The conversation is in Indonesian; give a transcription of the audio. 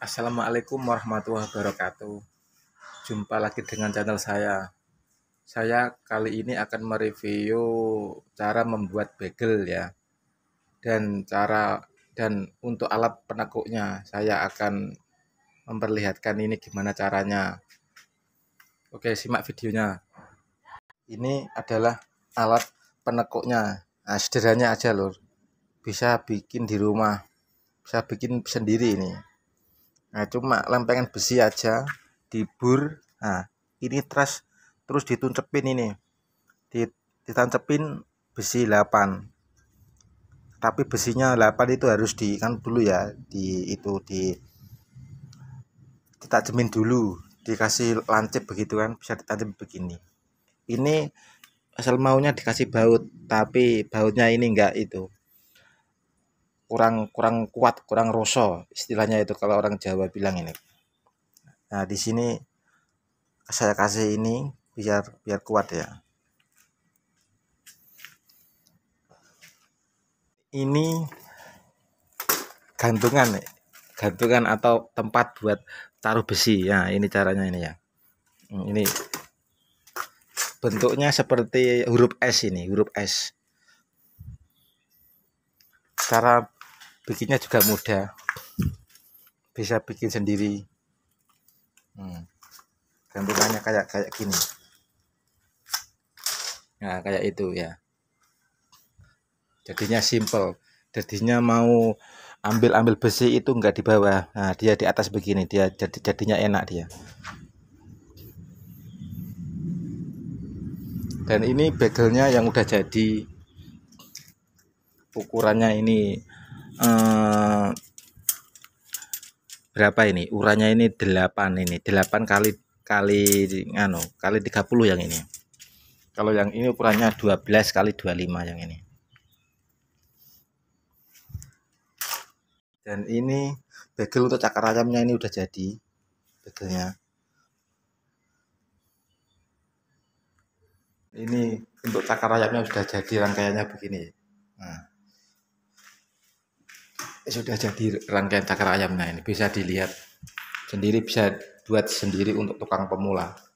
Assalamualaikum warahmatullahi wabarakatuh. Jumpa lagi dengan channel saya. Saya kali ini akan mereview cara membuat bagel ya. Dan cara dan untuk alat penekuknya saya akan memperlihatkan ini gimana caranya. Oke, simak videonya. Ini adalah alat penekuknya. Nah, sederhananya aja lor Bisa bikin di rumah. Bisa bikin sendiri ini nah cuma lempengan besi aja dibur nah ini trust terus dituncepin ini ditancepin besi 8 tapi besinya 8 itu harus di kan dulu ya di itu di kita jemin dulu dikasih lancip begitu kan bisa ditancep begini ini asal maunya dikasih baut tapi bautnya ini enggak itu kurang kurang kuat kurang rosso istilahnya itu kalau orang Jawa bilang ini nah di sini saya kasih ini biar biar kuat ya ini gantungan gantungan atau tempat buat taruh besi ya ini caranya ini ya hmm, ini bentuknya seperti huruf S ini huruf S cara bikinnya juga mudah bisa bikin sendiri hmm. gambarnya kayak kayak gini nah kayak itu ya jadinya simple jadinya mau ambil-ambil besi itu enggak di bawah nah dia di atas begini dia jadi jadinya enak dia dan ini bagelnya yang udah jadi ukurannya ini Eh, berapa ini urannya ini 8 ini 8 kali kali anu kali 30 yang ini kalau yang ini ukurannya 12 kali 25 yang ini dan ini bagel untuk cakar ayamnya ini udah jadi bagelnya ini untuk cakar ayamnya sudah jadi rangkaiannya begini nah sudah jadi rangkaian cakar ayam nah ini bisa dilihat sendiri bisa buat sendiri untuk tukang pemula